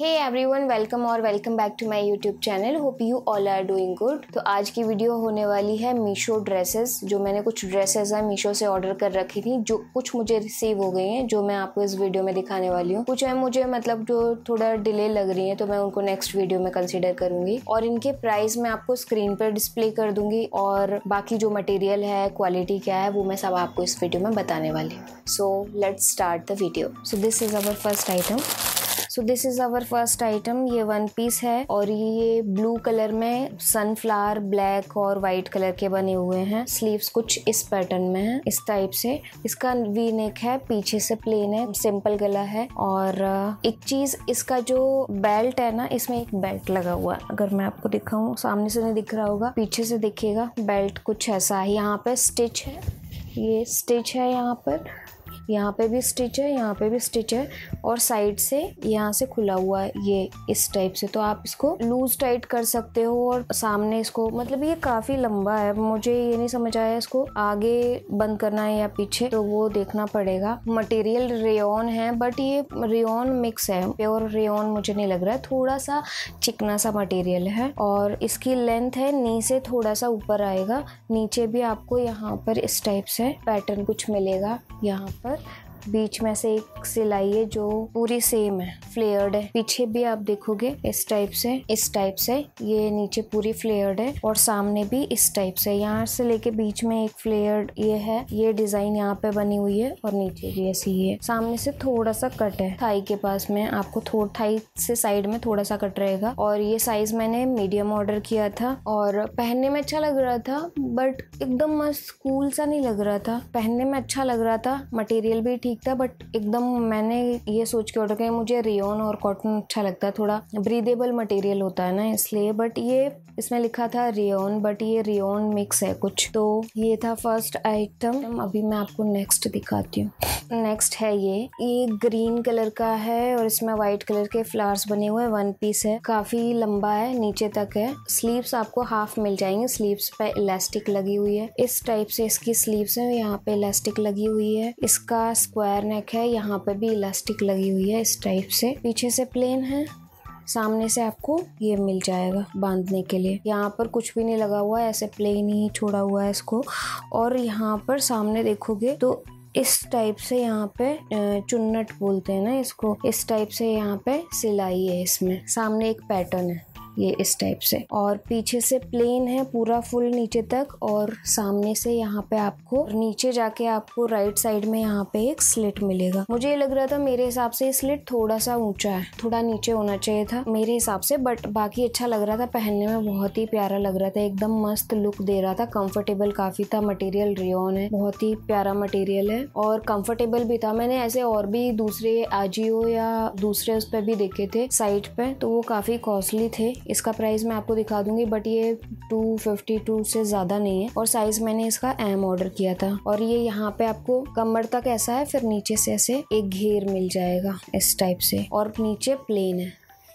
हे everyone welcome और welcome back to my YouTube channel hope you all are doing good तो आज की video होने वाली है मीशो ड्रेसेस जो मैंने कुछ ड्रेसेस हैं मीशो से ऑर्डर कर रखी थी जो कुछ मुझे रिसीव हो गई हैं जो मैं आपको इस वीडियो में दिखाने वाली हूँ कुछ है मुझे मतलब जो थोड़ा डिले लग रही है तो मैं उनको नेक्स्ट वीडियो में कंसिडर करूंगी और इनके प्राइस मैं आपको स्क्रीन पर डिस्प्ले कर दूंगी और बाकी जो मटेरियल है क्वालिटी क्या है वो मैं सब आपको इस वीडियो में बताने वाली हूँ so let start the video so this is our first item so this is our first item ये वन पीस है और ये ब्लू कलर में सनफ्लावर ब्लैक और व्हाइट कलर के बने हुए हैं स्लीव्स कुछ इस पैटर्न में है इस टाइप से इसका वी नेक है पीछे से प्लेन है सिंपल गला है और uh, एक चीज इसका जो बेल्ट है ना इसमें एक बेल्ट लगा हुआ है अगर मैं आपको दिखाऊं सामने से नहीं दिख रहा होगा पीछे से दिखेगा बेल्ट कुछ ऐसा है यहाँ पे स्टिच है ये स्टिच है यहाँ पर यहाँ पे भी स्टिच है यहाँ पे भी स्टिच है और साइड से यहाँ से खुला हुआ है ये इस टाइप से तो आप इसको लूज टाइट कर सकते हो और सामने इसको मतलब ये काफ़ी लंबा है मुझे ये नहीं समझ आया इसको आगे बंद करना है या पीछे तो वो देखना पड़ेगा मटेरियल रेन है बट ये रेन मिक्स है प्योर रेन मुझे नहीं लग रहा है थोड़ा सा चिकना सा मटेरियल है और इसकी लेंथ है नी से थोड़ा सा ऊपर आएगा नीचे भी आपको यहाँ पर इस टाइप से पैटर्न कुछ मिलेगा यहाँ पर up. बीच में से एक सिलाई है जो पूरी सेम है फ्लेयर्ड है पीछे भी आप देखोगे इस टाइप से इस टाइप से ये नीचे पूरी फ्लेयर्ड है और सामने भी इस टाइप से यहाँ से लेके बीच में एक फ्लेयर्ड ये है ये डिजाइन यहाँ पे बनी हुई है और नीचे भी ऐसी ही है सामने से थोड़ा सा कट है थाई के पास में आपको थोड़ा थाई से साइड में थोड़ा सा कट रहेगा और ये साइज मैंने मीडियम ऑर्डर किया था और पहनने में अच्छा लग रहा था बट एकदम मस्त कूल सा नहीं लग रहा था पहनने में अच्छा लग रहा था मटेरियल भी ठीक ठीक था बट एकदम मैंने ये सोच के ऑर्डर किया मुझे रियोन और कॉटन अच्छा लगता है थोड़ा ब्रीदेबल मटेरियल होता है ना इसलिए बट ये इसमें लिखा था रेन बट ये रेन मिक्स है कुछ तो ये था फर्स्ट आइटम अभी मैं आपको नेक्स्ट दिखाती हूँ नेक्स्ट है ये ये ग्रीन कलर का है और इसमें व्हाइट कलर के फ्लावर्स बने हुए वन पीस है काफी लंबा है नीचे तक है स्लीव्स आपको हाफ मिल जाएंगे स्लीव्स पे इलास्टिक लगी हुई है इस टाइप से इसकी स्लीव्स है यहाँ पे इलास्टिक लगी हुई है इसका स्क्वायर स्क्वायर नेक है यहाँ पे भी इलास्टिक लगी हुई है इस टाइप से पीछे से प्लेन है सामने से आपको ये मिल जाएगा बांधने के लिए यहाँ पर कुछ भी नहीं लगा हुआ है ऐसे प्लेन ही छोड़ा हुआ है इसको और यहाँ पर सामने देखोगे तो इस टाइप से यहाँ पे चुन्नट बोलते हैं ना इसको इस टाइप से यहाँ पे सिलाई है इसमें सामने एक पैटर्न है ये इस टाइप से और पीछे से प्लेन है पूरा फुल नीचे तक और सामने से यहाँ पे आपको नीचे जाके आपको राइट साइड में यहाँ पे एक स्लिट मिलेगा मुझे ये लग रहा था मेरे हिसाब से ये स्लिट थोड़ा सा ऊंचा है थोड़ा नीचे होना चाहिए था मेरे हिसाब से बट बाकी अच्छा लग रहा था पहनने में बहुत ही प्यारा लग रहा था एकदम मस्त लुक दे रहा था कंफर्टेबल काफी था मटेरियल रेन है बहुत ही प्यारा मटेरियल है और कंफर्टेबल भी था मैंने ऐसे और भी दूसरे आजियो या दूसरे उस पर भी देखे थे साइट पे तो वो काफी कॉस्टली थे इसका प्राइस मैं आपको दिखा दूंगी बट ये 252 से ज़्यादा नहीं है और साइज़ मैंने इसका एम ऑर्डर किया था और ये यहाँ पे आपको कमर तक ऐसा है फिर नीचे से ऐसे एक घेर मिल जाएगा इस टाइप से और नीचे प्लेन है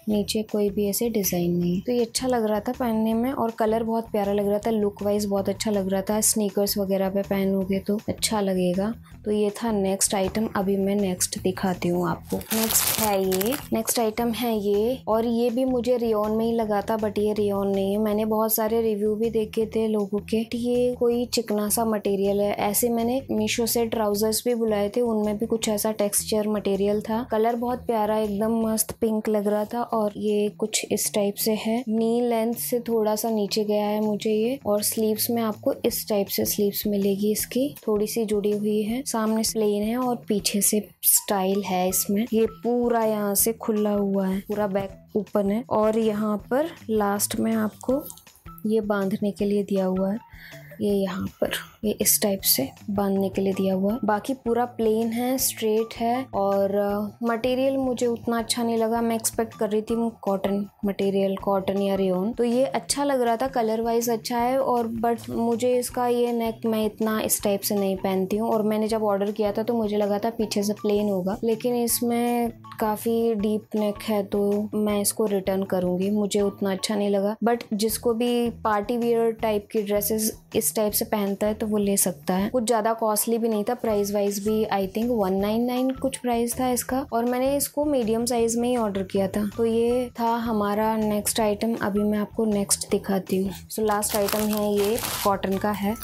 नीचे कोई भी ऐसे डिज़ाइन नहीं तो ये अच्छा लग रहा था पहनने में और कलर बहुत प्यारा लग रहा था लुक वाइज बहुत अच्छा लग रहा था स्नीकर्स वगैरह पे पहनोगे तो अच्छा लगेगा तो ये था नेक्स्ट आइटम अभी मैं नेक्स्ट दिखाती हूँ आपको नेक्स्ट है ये नेक्स्ट आइटम है ये और ये भी मुझे रियोन में ही लगा था बट ये रियोन नहीं है मैंने बहुत सारे रिव्यू भी देखे थे लोगों के ये कोई चिकना सा मटेरियल है ऐसे मैंने मीशो से ट्राउजर्स भी बुलाए थे उनमें भी कुछ ऐसा टेक्सचर मटेरियल था कलर बहुत प्यारा एकदम मस्त पिंक लग रहा था और ये कुछ इस टाइप से है नी लेंथ से थोड़ा सा नीचे गया है मुझे ये और स्लीव्स में आपको इस टाइप से स्लीव्स मिलेगी इसकी थोड़ी सी जुड़ी हुई है सामने प्लेन है और पीछे से स्टाइल है इसमें ये पूरा यहाँ से खुला हुआ है पूरा बैक ओपन है और यहाँ पर लास्ट में आपको ये बांधने के लिए दिया हुआ है ये यहाँ पर ये इस टाइप से बांधने के लिए दिया हुआ है बाकी पूरा प्लेन है स्ट्रेट है और मटेरियल uh, मुझे उतना अच्छा नहीं लगा मैं एक्सपेक्ट कर रही थी कॉटन मटेरियल कॉटन या रेन तो ये अच्छा लग रहा था कलर वाइज अच्छा है और बट मुझे इसका ये नेक मैं इतना इस टाइप से नहीं पहनती हूँ और मैंने जब ऑर्डर किया था तो मुझे लगा था पीछे से प्लेन होगा लेकिन इसमें काफ़ी डीप नेक है तो मैं इसको रिटर्न करूंगी मुझे उतना अच्छा नहीं लगा बट जिसको भी पार्टी वियर टाइप की ड्रेसेस इस इस टाइप से पहनता है तो वो ले सकता है कुछ ज़्यादा कॉस्टली भी नहीं था प्राइस वाइज भी I think one nine nine कुछ प्राइस था इसका और मैंने इसको मीडियम साइज में ही ऑर्डर किया था तो ये था हमारा नेक्स्ट आइटम अभी मैं आपको नेक्स्ट दिखाती हूँ सो लास्ट आइटम है ये कॉटन का है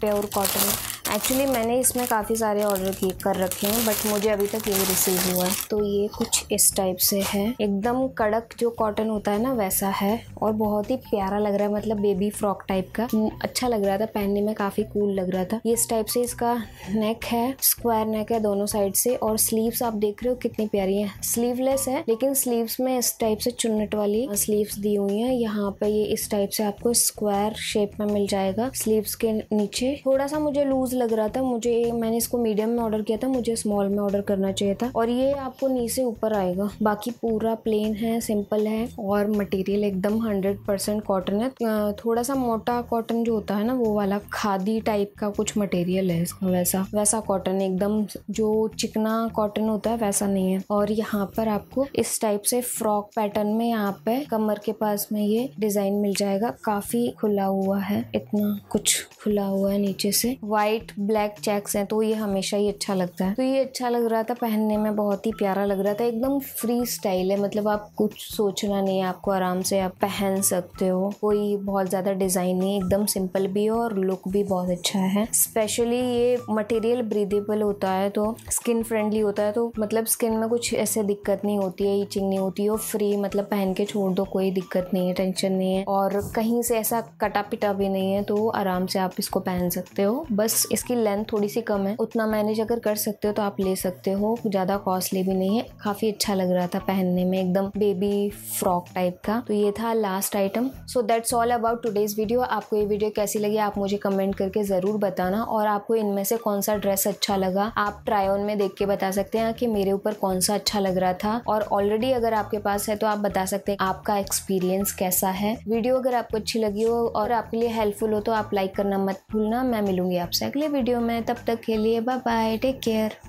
प्योर कॉटन एक्चुअली मैंने इसमें काफ़ी सारे ऑर्डर किए कर रखे हैं बट मुझे अभी तक ये रिसीव हुआ है तो ये कुछ इस टाइप से है एकदम कड़क जो कॉटन होता है ना वैसा है और बहुत ही प्यारा लग रहा है मतलब बेबी फ्रॉक टाइप का हम्म, अच्छा लग रहा था पहनने में काफ़ी कूल लग रहा था इस टाइप से इसका नेक है स्क्वायर नेक है दोनों साइड से और स्लीव्स आप देख रहे हो कितनी प्यारी है स्लीवलेस है लेकिन स्लीव्स में इस टाइप से चुन्नट वाली स्लीव्स दी हुई हैं यहाँ पे ये इस टाइप से आपको स्क्वायर शेप में मिल जाएगा स्लीव्स के नीचे थोड़ा सा मुझे लूज लग रहा था मुझे मैंने इसको मीडियम में ऑर्डर किया था मुझे स्मॉल में ऑर्डर करना चाहिए था और ये आपको नीचे ऊपर आएगा बाकी पूरा प्लेन है सिंपल है और मटेरियल एकदम हंड्रेड परसेंट कॉटन है थोड़ा सा मोटा कॉटन जो होता है ना वो वाला खादी टाइप का कुछ मटेरियल है इसका वैसा वैसा कॉटन एकदम जो चिकना कॉटन होता है वैसा नहीं है और यहाँ पर आपको इस टाइप से फ्रॉक पैटर्न में यहाँ पे कमर के पास में ये डिजाइन मिल जाएगा काफी खुला हुआ है इतना कुछ खुला हुआ है नीचे से वाइट ब्लैक चेक्स हैं तो ये हमेशा ही अच्छा लगता है तो ये अच्छा लग रहा था पहनने में बहुत ही प्यारा लग रहा था एकदम फ्री स्टाइल है मतलब आप कुछ सोचना नहीं है आपको आराम से आप पहन सकते हो कोई बहुत ज़्यादा डिज़ाइन नहीं एकदम सिंपल भी है और लुक भी बहुत अच्छा है स्पेशली ये मटेरियल ब्रीदेबल होता है तो स्किन फ्रेंडली होता है तो मतलब स्किन में कुछ ऐसे दिक्कत नहीं होती है ईचिंग नहीं होती है और फ्री मतलब पहन के छोड़ दो कोई दिक्कत नहीं है टेंशन नहीं है और कहीं से ऐसा कटा पिटा भी नहीं है तो आराम से आप इसको पहन सकते हो बस इस इसकी लेंथ थोड़ी सी कम है उतना मैनेज अगर कर सकते हो तो आप ले सकते हो ज़्यादा कॉस्टली भी नहीं है काफ़ी अच्छा लग रहा था पहनने में एकदम बेबी फ्रॉक टाइप का तो ये था last item so that's all about today's video आपको ये वीडियो कैसी लगी आप मुझे कमेंट करके ज़रूर बताना और आपको इनमें से कौन सा ड्रेस अच्छा लगा आप ट्राई ऑन में देख के बता सकते हैं कि मेरे ऊपर कौन सा अच्छा लग रहा था और ऑलरेडी अगर आपके पास है तो आप बता सकते हैं आपका एक्सपीरियंस कैसा है वीडियो अगर आपको अच्छी लगी हो और आपके लिए हेल्पफुल हो तो आप लाइक करना मत भूलना मैं मिलूंगी आपसे अगले वीडियो में तब तक के लिए बाय बाय टेक केयर